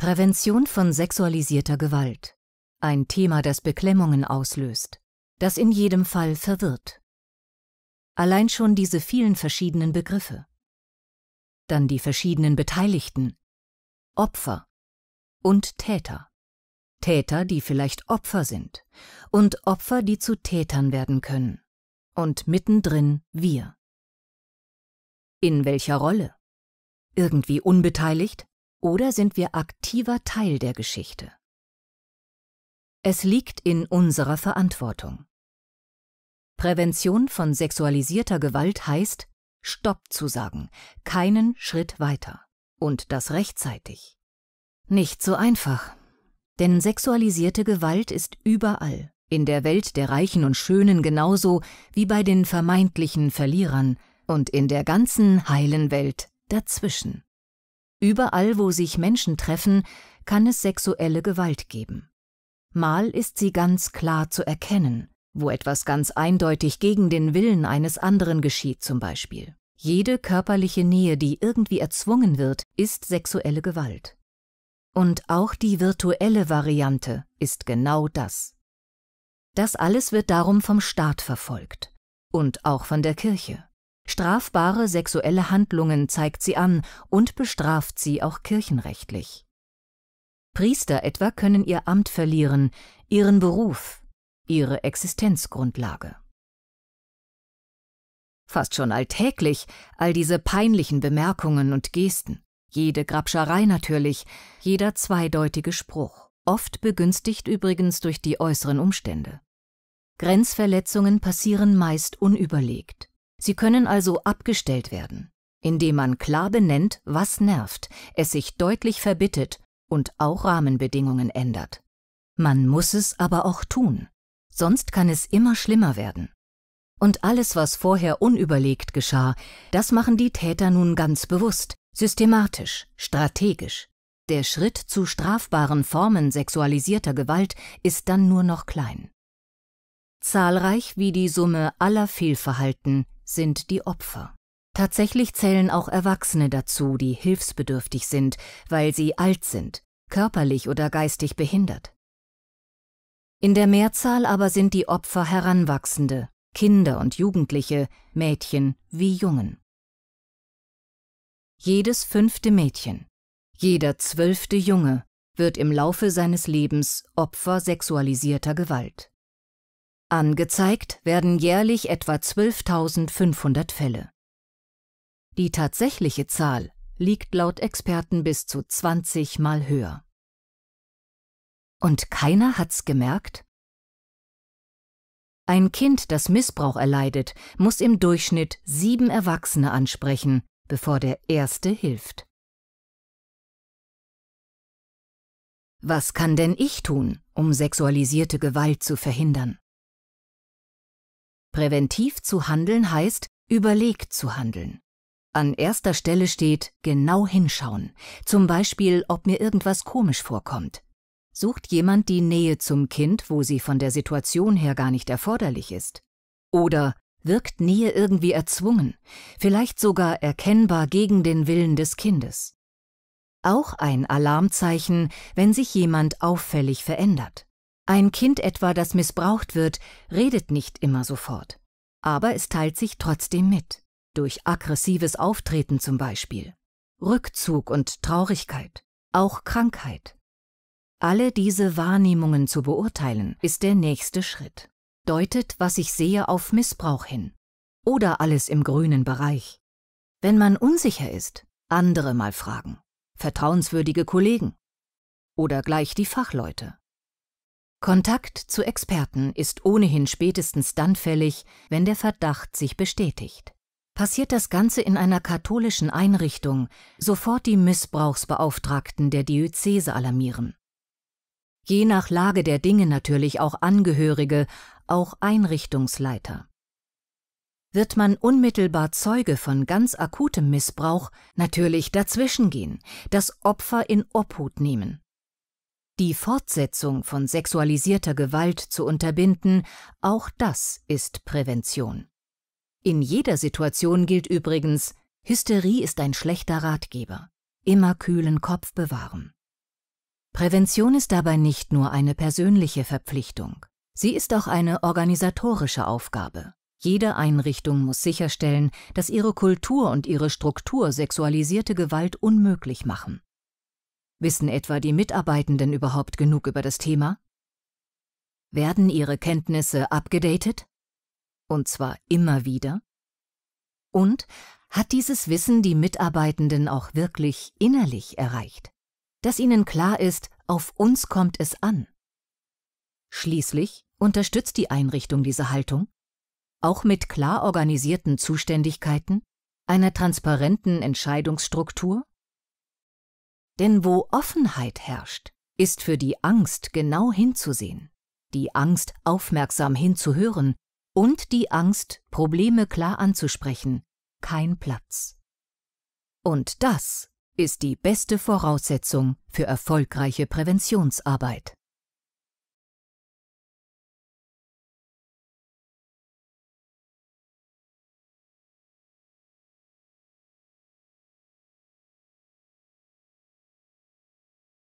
Prävention von sexualisierter Gewalt. Ein Thema, das Beklemmungen auslöst, das in jedem Fall verwirrt. Allein schon diese vielen verschiedenen Begriffe. Dann die verschiedenen Beteiligten. Opfer und Täter. Täter, die vielleicht Opfer sind und Opfer, die zu Tätern werden können. Und mittendrin wir. In welcher Rolle? Irgendwie unbeteiligt? oder sind wir aktiver Teil der Geschichte? Es liegt in unserer Verantwortung. Prävention von sexualisierter Gewalt heißt, Stopp zu sagen, keinen Schritt weiter und das rechtzeitig. Nicht so einfach, denn sexualisierte Gewalt ist überall, in der Welt der Reichen und Schönen genauso wie bei den vermeintlichen Verlierern und in der ganzen heilen Welt dazwischen. Überall, wo sich Menschen treffen, kann es sexuelle Gewalt geben. Mal ist sie ganz klar zu erkennen, wo etwas ganz eindeutig gegen den Willen eines anderen geschieht zum Beispiel. Jede körperliche Nähe, die irgendwie erzwungen wird, ist sexuelle Gewalt. Und auch die virtuelle Variante ist genau das. Das alles wird darum vom Staat verfolgt und auch von der Kirche. Strafbare sexuelle Handlungen zeigt sie an und bestraft sie auch kirchenrechtlich. Priester etwa können ihr Amt verlieren, ihren Beruf, ihre Existenzgrundlage. Fast schon alltäglich all diese peinlichen Bemerkungen und Gesten, jede Grabscherei natürlich, jeder zweideutige Spruch, oft begünstigt übrigens durch die äußeren Umstände. Grenzverletzungen passieren meist unüberlegt. Sie können also abgestellt werden, indem man klar benennt, was nervt, es sich deutlich verbittet und auch Rahmenbedingungen ändert. Man muss es aber auch tun, sonst kann es immer schlimmer werden. Und alles, was vorher unüberlegt geschah, das machen die Täter nun ganz bewusst, systematisch, strategisch. Der Schritt zu strafbaren Formen sexualisierter Gewalt ist dann nur noch klein. Zahlreich wie die Summe aller Fehlverhalten sind die Opfer. Tatsächlich zählen auch Erwachsene dazu, die hilfsbedürftig sind, weil sie alt sind, körperlich oder geistig behindert. In der Mehrzahl aber sind die Opfer Heranwachsende, Kinder und Jugendliche, Mädchen wie Jungen. Jedes fünfte Mädchen, jeder zwölfte Junge wird im Laufe seines Lebens Opfer sexualisierter Gewalt. Angezeigt werden jährlich etwa 12.500 Fälle. Die tatsächliche Zahl liegt laut Experten bis zu 20 Mal höher. Und keiner hat's gemerkt? Ein Kind, das Missbrauch erleidet, muss im Durchschnitt sieben Erwachsene ansprechen, bevor der Erste hilft. Was kann denn ich tun, um sexualisierte Gewalt zu verhindern? Präventiv zu handeln heißt, überlegt zu handeln. An erster Stelle steht genau hinschauen, zum Beispiel ob mir irgendwas komisch vorkommt. Sucht jemand die Nähe zum Kind, wo sie von der Situation her gar nicht erforderlich ist? Oder wirkt Nähe irgendwie erzwungen, vielleicht sogar erkennbar gegen den Willen des Kindes? Auch ein Alarmzeichen, wenn sich jemand auffällig verändert. Ein Kind etwa, das missbraucht wird, redet nicht immer sofort. Aber es teilt sich trotzdem mit. Durch aggressives Auftreten zum Beispiel. Rückzug und Traurigkeit. Auch Krankheit. Alle diese Wahrnehmungen zu beurteilen, ist der nächste Schritt. Deutet, was ich sehe, auf Missbrauch hin. Oder alles im grünen Bereich. Wenn man unsicher ist, andere mal fragen. Vertrauenswürdige Kollegen. Oder gleich die Fachleute. Kontakt zu Experten ist ohnehin spätestens dann fällig, wenn der Verdacht sich bestätigt. Passiert das Ganze in einer katholischen Einrichtung, sofort die Missbrauchsbeauftragten der Diözese alarmieren. Je nach Lage der Dinge natürlich auch Angehörige, auch Einrichtungsleiter. Wird man unmittelbar Zeuge von ganz akutem Missbrauch, natürlich dazwischengehen, das Opfer in Obhut nehmen die Fortsetzung von sexualisierter Gewalt zu unterbinden, auch das ist Prävention. In jeder Situation gilt übrigens, Hysterie ist ein schlechter Ratgeber. Immer kühlen Kopf bewahren. Prävention ist dabei nicht nur eine persönliche Verpflichtung. Sie ist auch eine organisatorische Aufgabe. Jede Einrichtung muss sicherstellen, dass ihre Kultur und ihre Struktur sexualisierte Gewalt unmöglich machen. Wissen etwa die Mitarbeitenden überhaupt genug über das Thema? Werden ihre Kenntnisse abgedatet? Und zwar immer wieder? Und hat dieses Wissen die Mitarbeitenden auch wirklich innerlich erreicht? Dass ihnen klar ist, auf uns kommt es an. Schließlich unterstützt die Einrichtung diese Haltung, auch mit klar organisierten Zuständigkeiten, einer transparenten Entscheidungsstruktur denn wo Offenheit herrscht, ist für die Angst genau hinzusehen, die Angst aufmerksam hinzuhören und die Angst, Probleme klar anzusprechen, kein Platz. Und das ist die beste Voraussetzung für erfolgreiche Präventionsarbeit.